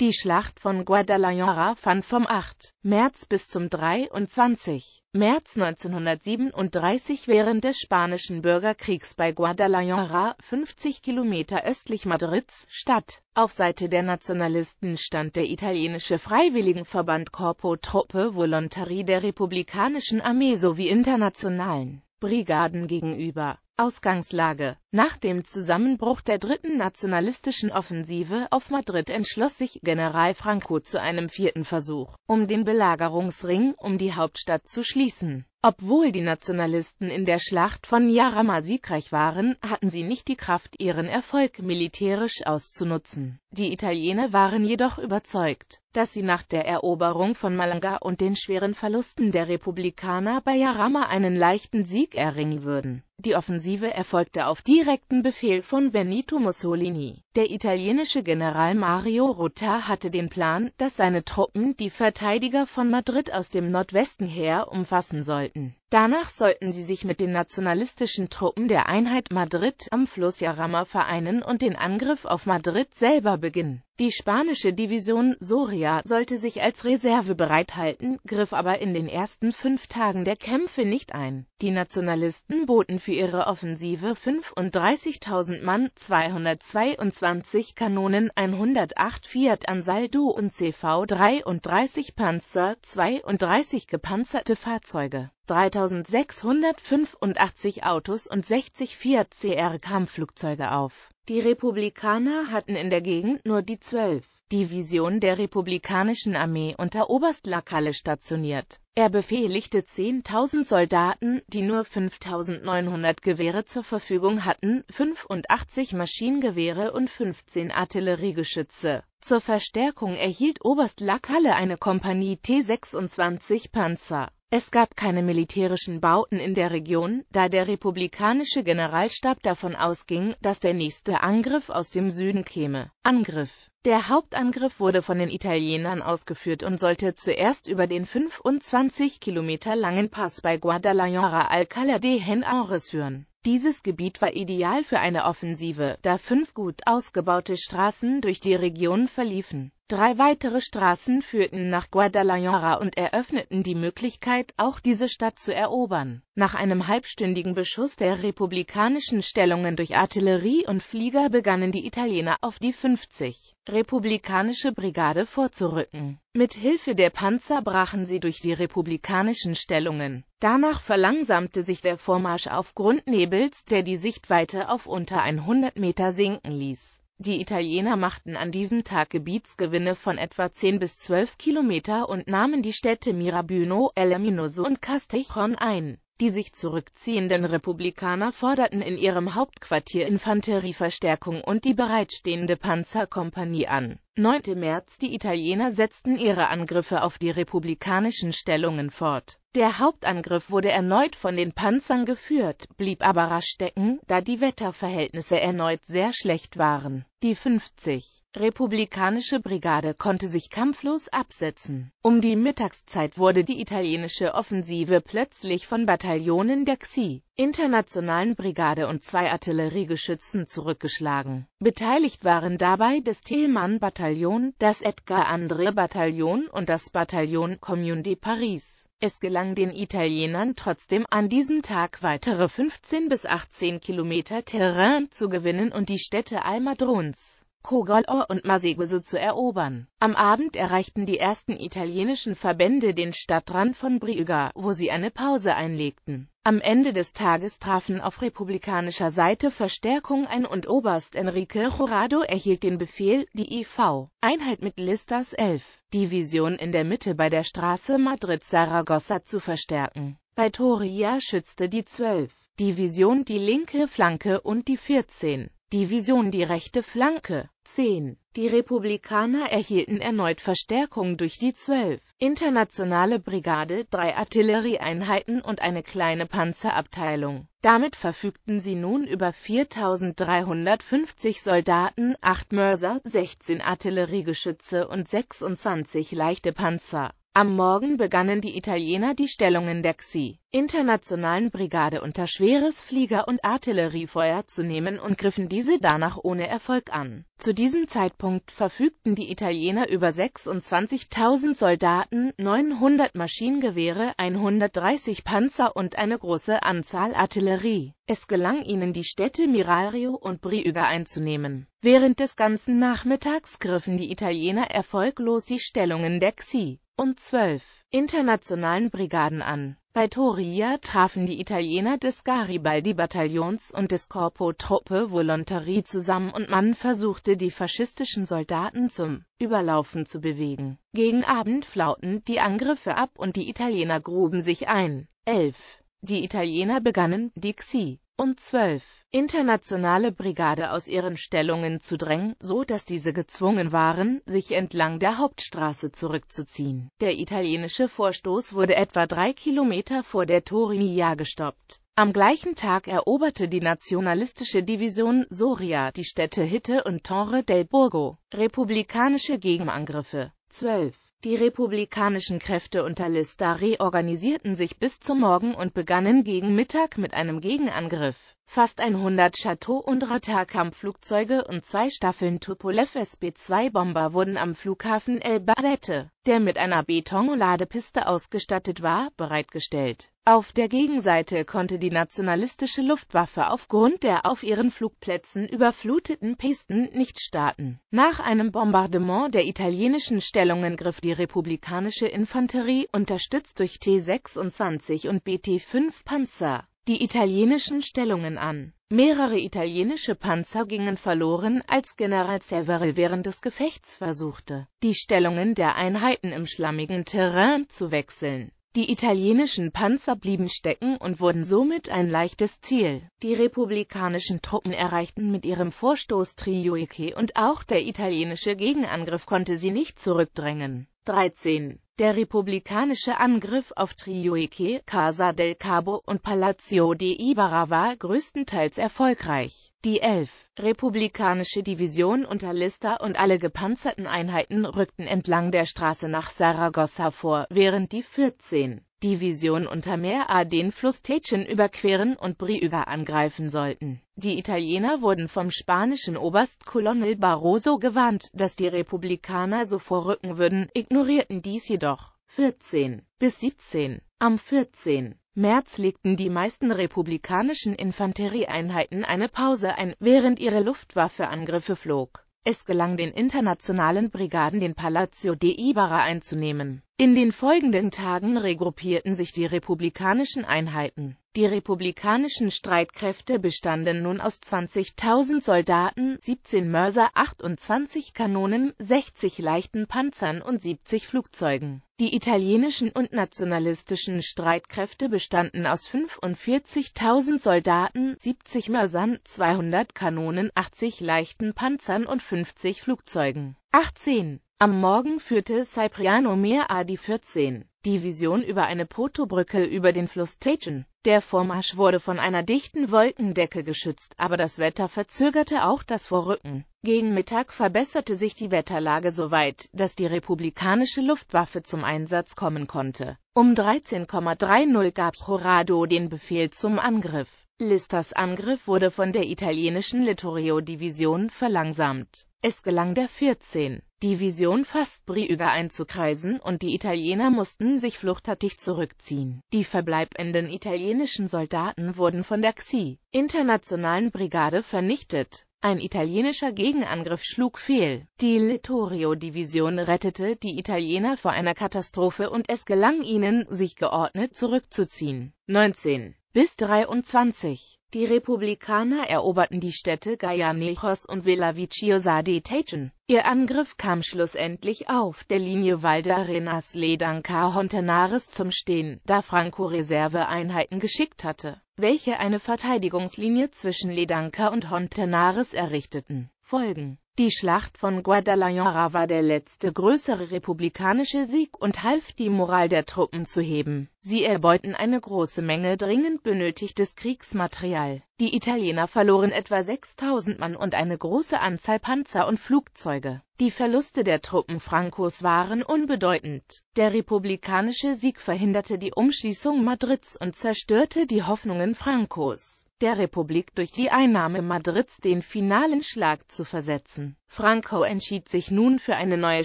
Die Schlacht von Guadalajara fand vom 8. März bis zum 23. März 1937 während des Spanischen Bürgerkriegs bei Guadalajara, 50 Kilometer östlich Madrids, statt. Auf Seite der Nationalisten stand der italienische Freiwilligenverband Corpo Truppe Volontari der republikanischen Armee sowie internationalen Brigaden gegenüber. Ausgangslage Nach dem Zusammenbruch der dritten nationalistischen Offensive auf Madrid entschloss sich General Franco zu einem vierten Versuch, um den Belagerungsring um die Hauptstadt zu schließen. Obwohl die Nationalisten in der Schlacht von Jarama siegreich waren, hatten sie nicht die Kraft, ihren Erfolg militärisch auszunutzen. Die Italiener waren jedoch überzeugt, dass sie nach der Eroberung von Malanga und den schweren Verlusten der Republikaner bei Jarama einen leichten Sieg erringen würden. Die Offensive erfolgte auf direkten Befehl von Benito Mussolini. Der italienische General Mario Rota hatte den Plan, dass seine Truppen die Verteidiger von Madrid aus dem Nordwesten her umfassen sollten. Danach sollten sie sich mit den nationalistischen Truppen der Einheit Madrid am Fluss Jarama vereinen und den Angriff auf Madrid selber beginnen. Die spanische Division Soria sollte sich als Reserve bereithalten, griff aber in den ersten fünf Tagen der Kämpfe nicht ein. Die Nationalisten boten für ihre Offensive 35.000 Mann, 222 Kanonen, 108 Fiat Ansaldo und CV 33 Panzer, 32 gepanzerte Fahrzeuge. 3685 Autos und 60 Fiat CR-Kampfflugzeuge auf. Die Republikaner hatten in der Gegend nur die 12. Division der republikanischen Armee unter Oberst Lakalle stationiert. Er befehligte 10.000 Soldaten, die nur 5.900 Gewehre zur Verfügung hatten, 85 Maschinengewehre und 15 Artilleriegeschütze. Zur Verstärkung erhielt Oberst Lakalle eine Kompanie T-26 Panzer. Es gab keine militärischen Bauten in der Region, da der republikanische Generalstab davon ausging, dass der nächste Angriff aus dem Süden käme. Angriff der Hauptangriff wurde von den Italienern ausgeführt und sollte zuerst über den 25 Kilometer langen Pass bei Guadalajara Alcalá de Henares führen. Dieses Gebiet war ideal für eine Offensive, da fünf gut ausgebaute Straßen durch die Region verliefen. Drei weitere Straßen führten nach Guadalajara und eröffneten die Möglichkeit, auch diese Stadt zu erobern. Nach einem halbstündigen Beschuss der republikanischen Stellungen durch Artillerie und Flieger begannen die Italiener auf die 50 republikanische Brigade vorzurücken. Mit Hilfe der Panzer brachen sie durch die republikanischen Stellungen. Danach verlangsamte sich der Vormarsch aufgrund Nebels, der die Sichtweite auf unter 100 Meter sinken ließ. Die Italiener machten an diesem Tag Gebietsgewinne von etwa 10 bis 12 Kilometer und nahmen die Städte Mirabiano, Eleminoso und Castellón ein. Die sich zurückziehenden Republikaner forderten in ihrem Hauptquartier Infanterieverstärkung und die bereitstehende Panzerkompanie an 9. März Die Italiener setzten ihre Angriffe auf die republikanischen Stellungen fort. Der Hauptangriff wurde erneut von den Panzern geführt, blieb aber rasch stecken, da die Wetterverhältnisse erneut sehr schlecht waren. Die 50. Republikanische Brigade konnte sich kampflos absetzen. Um die Mittagszeit wurde die italienische Offensive plötzlich von Bataillonen der XI, Internationalen Brigade und zwei Artilleriegeschützen zurückgeschlagen. Beteiligt waren dabei das Tillmann-Bataillon, das Edgar-André-Bataillon und das Bataillon Commune de Paris. Es gelang den Italienern trotzdem an diesem Tag weitere 15 bis 18 Kilometer Terrain zu gewinnen und die Städte Almadrons, Kogolor und Maseguso zu erobern. Am Abend erreichten die ersten italienischen Verbände den Stadtrand von Briuga, wo sie eine Pause einlegten. Am Ende des Tages trafen auf republikanischer Seite Verstärkung ein und Oberst Enrique Jurado erhielt den Befehl, die IV-Einheit mit Listas 11 Division in der Mitte bei der Straße Madrid-Saragossa zu verstärken. Bei Toria schützte die 12 Division die linke Flanke und die 14 Division die rechte Flanke. 10. Die Republikaner erhielten erneut Verstärkung durch die 12. Internationale Brigade, drei Artillerieeinheiten und eine kleine Panzerabteilung. Damit verfügten sie nun über 4.350 Soldaten, 8 Mörser, 16 Artilleriegeschütze und 26 leichte Panzer. Am Morgen begannen die Italiener die Stellungen der XI internationalen Brigade unter schweres Flieger- und Artilleriefeuer zu nehmen und griffen diese danach ohne Erfolg an. Zu diesem Zeitpunkt verfügten die Italiener über 26.000 Soldaten, 900 Maschinengewehre, 130 Panzer und eine große Anzahl Artillerie. Es gelang ihnen, die Städte Mirario und Briüga einzunehmen. Während des ganzen Nachmittags griffen die Italiener erfolglos die Stellungen der XI und zwölf internationalen Brigaden an. Bei Toria trafen die Italiener des Garibaldi-Bataillons und des Corpo Truppe Volontari zusammen und man versuchte die faschistischen Soldaten zum Überlaufen zu bewegen. Gegen Abend flauten die Angriffe ab und die Italiener gruben sich ein. 11. Die Italiener begannen, die Xi und 12 internationale Brigade aus ihren Stellungen zu drängen, so dass diese gezwungen waren, sich entlang der Hauptstraße zurückzuziehen. Der italienische Vorstoß wurde etwa drei Kilometer vor der Torinia gestoppt. Am gleichen Tag eroberte die nationalistische Division Soria die Städte Hitte und Torre del Borgo. Republikanische Gegenangriffe 12 die republikanischen Kräfte unter Lista reorganisierten sich bis zum Morgen und begannen gegen Mittag mit einem Gegenangriff fast 100 Chateau- und Rotarkampfflugzeuge und zwei Staffeln Tupolev SB-2-Bomber wurden am Flughafen El Barrette, der mit einer Betonladepiste ausgestattet war, bereitgestellt. Auf der Gegenseite konnte die nationalistische Luftwaffe aufgrund der auf ihren Flugplätzen überfluteten Pisten nicht starten. Nach einem Bombardement der italienischen Stellungen griff die republikanische Infanterie, unterstützt durch T-26 und BT-5 Panzer, die italienischen Stellungen an. Mehrere italienische Panzer gingen verloren, als General Severel während des Gefechts versuchte, die Stellungen der Einheiten im schlammigen Terrain zu wechseln. Die italienischen Panzer blieben stecken und wurden somit ein leichtes Ziel. Die republikanischen Truppen erreichten mit ihrem Vorstoß Trioike und auch der italienische Gegenangriff konnte sie nicht zurückdrängen. 13. Der republikanische Angriff auf Trioeke, Casa del Cabo und Palacio de Ibarra war größtenteils erfolgreich. Die 11. republikanische Division unter Lista und alle gepanzerten Einheiten rückten entlang der Straße nach Saragossa vor, während die 14. Division unter Meer A den Fluss Tetschen überqueren und Briüga angreifen sollten. Die Italiener wurden vom spanischen Oberst Colonel Barroso gewarnt, dass die Republikaner so vorrücken würden, ignorierten dies jedoch. 14 bis 17. Am 14. März legten die meisten republikanischen Infanterieeinheiten eine Pause ein, während ihre Luftwaffe Angriffe flog. Es gelang den internationalen Brigaden den Palazzo de Ibarra einzunehmen. In den folgenden Tagen regruppierten sich die republikanischen Einheiten. Die republikanischen Streitkräfte bestanden nun aus 20.000 Soldaten, 17 Mörser, 28 Kanonen, 60 leichten Panzern und 70 Flugzeugen. Die italienischen und nationalistischen Streitkräfte bestanden aus 45.000 Soldaten, 70 Mörsern, 200 Kanonen, 80 leichten Panzern und 50 Flugzeugen. 18. Am Morgen führte Cipriano Mehr A die 14. Division über eine Potobrücke über den Fluss Tejen. Der Vormarsch wurde von einer dichten Wolkendecke geschützt, aber das Wetter verzögerte auch das Vorrücken. Gegen Mittag verbesserte sich die Wetterlage so weit, dass die republikanische Luftwaffe zum Einsatz kommen konnte. Um 13,30 gab Corrado den Befehl zum Angriff. Listers Angriff wurde von der italienischen Littorio-Division verlangsamt. Es gelang der 14. Division fast Briüger einzukreisen und die Italiener mussten sich fluchtartig zurückziehen. Die verbleibenden italienischen Soldaten wurden von der XI internationalen Brigade vernichtet. Ein italienischer Gegenangriff schlug fehl. Die Littorio-Division rettete die Italiener vor einer Katastrophe und es gelang ihnen, sich geordnet zurückzuziehen. 19 bis 23 die Republikaner eroberten die Städte Gallanejos und Villaviciosa de Tejan. Ihr Angriff kam schlussendlich auf der Linie Valdarenas Ledanca Hontenares zum Stehen, da Franco Reserveeinheiten geschickt hatte, welche eine Verteidigungslinie zwischen Ledanca und Hontenares errichteten folgen. Die Schlacht von Guadalajara war der letzte größere republikanische Sieg und half, die Moral der Truppen zu heben. Sie erbeuten eine große Menge dringend benötigtes Kriegsmaterial. Die Italiener verloren etwa 6000 Mann und eine große Anzahl Panzer und Flugzeuge. Die Verluste der Truppen Francos waren unbedeutend. Der republikanische Sieg verhinderte die Umschließung Madrids und zerstörte die Hoffnungen Francos der Republik durch die Einnahme Madrids den finalen Schlag zu versetzen. Franco entschied sich nun für eine neue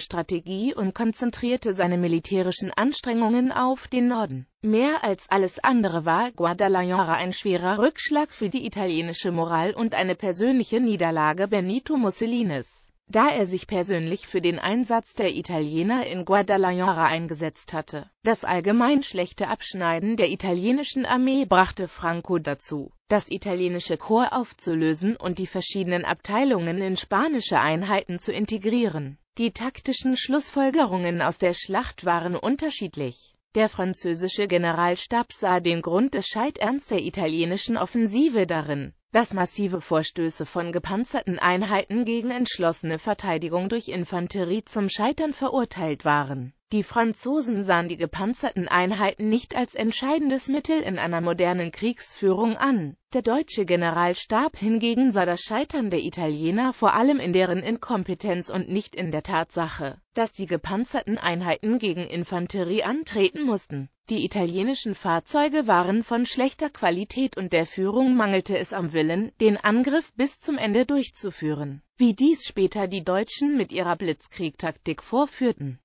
Strategie und konzentrierte seine militärischen Anstrengungen auf den Norden. Mehr als alles andere war Guadalajara ein schwerer Rückschlag für die italienische Moral und eine persönliche Niederlage Benito Mussolinis da er sich persönlich für den Einsatz der Italiener in Guadalajara eingesetzt hatte. Das allgemein schlechte Abschneiden der italienischen Armee brachte Franco dazu, das italienische Korps aufzulösen und die verschiedenen Abteilungen in spanische Einheiten zu integrieren. Die taktischen Schlussfolgerungen aus der Schlacht waren unterschiedlich. Der französische Generalstab sah den Grund des Scheiterns der italienischen Offensive darin, dass massive Vorstöße von gepanzerten Einheiten gegen entschlossene Verteidigung durch Infanterie zum Scheitern verurteilt waren die Franzosen sahen die gepanzerten Einheiten nicht als entscheidendes Mittel in einer modernen Kriegsführung an. Der deutsche Generalstab hingegen sah das Scheitern der Italiener vor allem in deren Inkompetenz und nicht in der Tatsache, dass die gepanzerten Einheiten gegen Infanterie antreten mussten. Die italienischen Fahrzeuge waren von schlechter Qualität und der Führung mangelte es am Willen, den Angriff bis zum Ende durchzuführen, wie dies später die Deutschen mit ihrer Blitzkriegtaktik vorführten.